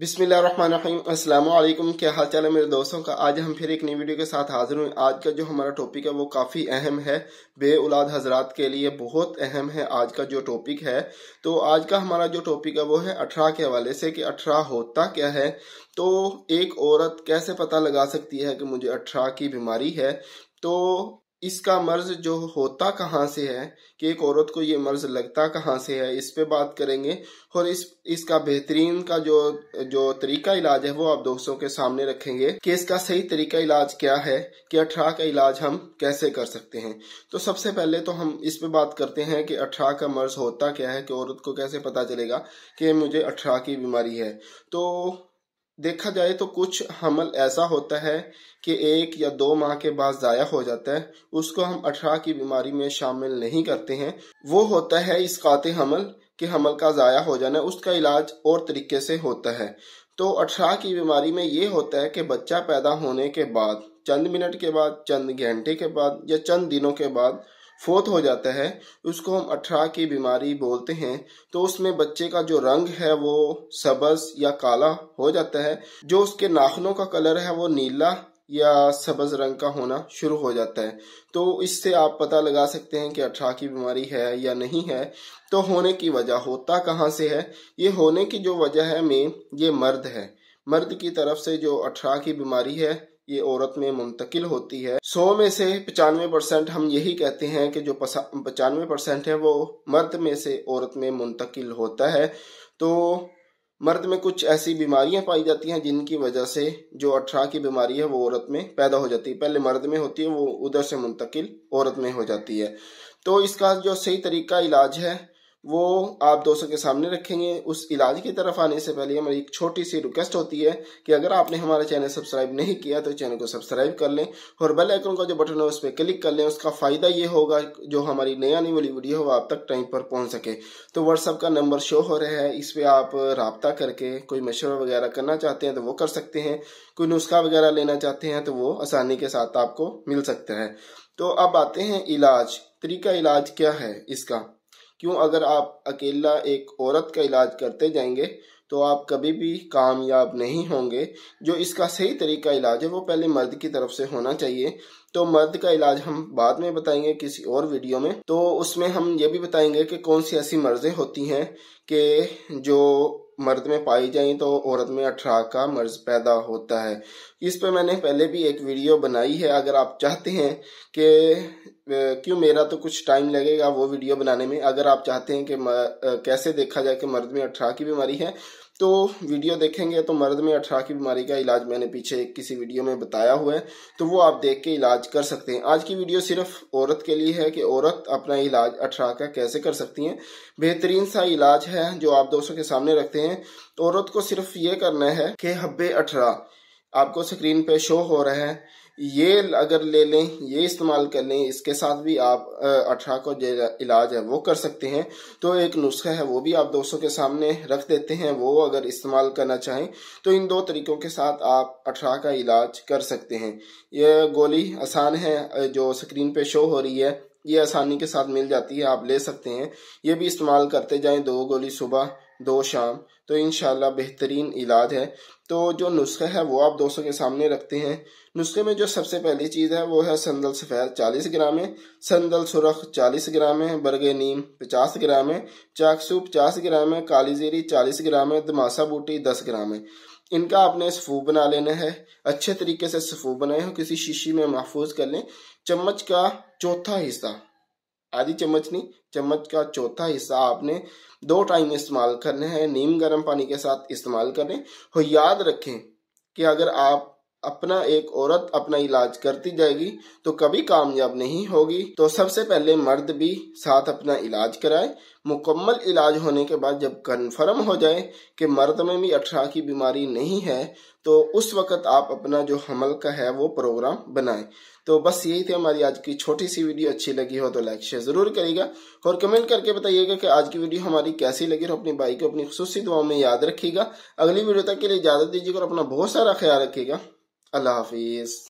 बिस्मिल्लाम क्या हाल चाल है मेरे दोस्तों का आज हम फिर एक नई वीडियो के साथ हाजिर हुए आज का जो हमारा टॉपिक है वो काफ़ी अहम है बे औलाद हजरात के लिए बहुत अहम है आज का जो टॉपिक है तो आज का हमारा जो टॉपिक है वो है अठारह के हवाले से कि अठारह होता क्या है तो एक औरत कैसे पता लगा सकती है कि मुझे अठारह की बीमारी है तो इसका मर्ज जो होता कहाँ से है कि एक औरत को ये मर्ज लगता कहाँ से है इस पे बात करेंगे और इस इसका बेहतरीन का जो जो तरीका इलाज है वो आप दोस्तों के सामने रखेंगे कि इसका सही तरीका इलाज क्या है कि अठारह का इलाज हम कैसे कर सकते हैं तो सबसे पहले तो हम इस पे बात करते हैं कि अठारह का मर्ज होता क्या है कि औरत को कैसे पता चलेगा कि मुझे अठारह की बीमारी है तो देखा जाए तो कुछ हमल ऐसा होता है कि एक या दो माह के बाद ज़ाया हो जाता है उसको हम अठारह की बीमारी में शामिल नहीं करते हैं वो होता है इस कात हमल के हमल का ज़ाया हो जाना उसका इलाज और तरीके से होता है तो अठारह की बीमारी में ये होता है कि बच्चा पैदा होने के बाद चंद मिनट के बाद चंद घंटे के बाद या चंद दिनों के बाद फोत हो जाता है उसको हम अठारह की बीमारी बोलते हैं तो उसमें बच्चे का जो रंग है वो सबज या काला हो जाता है जो उसके नाखनों का कलर है वो नीला या सबज रंग का होना शुरू हो जाता है तो इससे आप पता लगा सकते हैं कि अठारह की बीमारी है या नहीं है तो होने की वजह होता कहाँ से है ये होने की जो वजह है मेन ये मर्द है मर्द की तरफ से जो अठारह की बीमारी है ये औरत में मुंतकिल होती है सौ में से पचानवे परसेंट हम यही कहते हैं कि जो पचानवे परसेंट है वो मर्द में से औरत में मुंतकिल होता है तो मर्द में कुछ ऐसी बीमारियां पाई जाती हैं जिनकी वजह से जो अठारह की बीमारी है वो औरत में पैदा हो जाती है पहले मर्द में होती है वो उधर से मुंतकिल औरत में हो जाती है तो इसका जो सही तरीका इलाज है वो आप दोस्तों के सामने रखेंगे उस इलाज की तरफ आने से पहले हमारी एक छोटी सी रिक्वेस्ट होती है कि अगर आपने हमारा चैनल सब्सक्राइब नहीं किया तो चैनल को सब्सक्राइब कर लें और बेल आइकन का जो बटन है उस पर क्लिक कर लें उसका फ़ायदा ये होगा जो हमारी नई आने वाली वीडियो है वो आप तक टाइम पर पहुंच सके तो व्हाट्सअप का नंबर शो हो रहा है इस पर आप रबता करके कोई मशवरा वगैरह करना चाहते हैं तो वो कर सकते हैं कोई नुस्खा वगैरह लेना चाहते हैं तो वो आसानी के साथ आपको मिल सकता है तो अब आते हैं इलाज तरीका इलाज क्या है इसका क्यों अगर आप अकेला एक औरत का इलाज करते जाएंगे तो आप कभी भी कामयाब नहीं होंगे जो इसका सही तरीका इलाज है वो पहले मर्द की तरफ से होना चाहिए तो मर्द का इलाज हम बाद में बताएंगे किसी और वीडियो में तो उसमें हम ये भी बताएंगे कि कौन सी ऐसी मर्जें होती हैं कि जो मर्द में पाई जाए तो औरत में अठारह का मर्ज पैदा होता है इस पर मैंने पहले भी एक वीडियो बनाई है अगर आप चाहते हैं कि क्यों मेरा तो कुछ टाइम लगेगा वो वीडियो बनाने में अगर आप चाहते हैं कि कैसे देखा जाए कि मर्द में अठारह की बीमारी है तो वीडियो देखेंगे तो मर्द में अठारह की बीमारी का इलाज मैंने पीछे किसी वीडियो में बताया हुआ है तो वो आप देख के इलाज कर सकते हैं आज की वीडियो सिर्फ औरत के लिए है कि औरत अपना इलाज अठारह का कैसे कर सकती हैं बेहतरीन सा इलाज है जो आप दोस्तों के सामने रखते हैं औरत को सिर्फ ये करना है कि हब्बे अठारह आपको स्क्रीन पे शो हो रहा है ये अगर ले लें ये इस्तेमाल कर लें इसके साथ भी आप अठारह का जो इलाज है वो कर सकते हैं तो एक नुस्खा है वो भी आप दोस्तों के सामने रख देते हैं वो अगर इस्तेमाल करना चाहें तो इन दो तरीकों के साथ आप अठारह का इलाज कर सकते हैं यह गोली आसान है जो स्क्रीन पे शो हो रही है ये आसानी के साथ मिल जाती है आप ले सकते हैं ये भी इस्तेमाल करते जाएं दो गोली सुबह दो शाम तो इन बेहतरीन इलाज है तो जो नुस्खे है वो आप दोस्तों के सामने रखते हैं नुस्खे में जो सबसे पहली चीज़ है वो है संदल सफ़ेद 40 ग्राम है संदल सुरख 40 ग्राम है बरगे नीम 50 ग्राम है चाकसू 50 ग्राम है काली जीरी चालीस ग्राम है दमासा बूटी 10 ग्राम है इनका आपने सफू बना लेना है अच्छे तरीके से सफू बनाए हो किसी शीशी में महफूज कर लें चम्मच का चौथा हिस्सा आधी चम्मच नहीं चम्मच का चौथा हिस्सा आपने दो टाइम इस्तेमाल करने हैं नीम गर्म पानी के साथ इस्तेमाल करें और याद रखें कि अगर आप अपना एक औरत अपना इलाज करती जाएगी तो कभी कामयाब नहीं होगी तो सबसे पहले मर्द भी साथ अपना इलाज कराए मुकम्मल इलाज होने के बाद जब कन्फर्म हो जाए कि मर्द में भी अठारह की बीमारी नहीं है तो उस वक्त आप अपना जो हमल का है वो प्रोग्राम बनाएं तो बस यही थी हमारी आज की छोटी सी वीडियो अच्छी लगी हो तो लाइक शेयर जरूर करेगा और कमेंट करके बताइएगा कि आज की वीडियो हमारी कैसी लगी और अपनी बाई को अपनी खसूसी दुआओं में याद रखिएगा अगली वीडियो तक के लिए इजाजत दीजिएगा और अपना बहुत सारा ख्याल रखिएगा Allah Hafiz.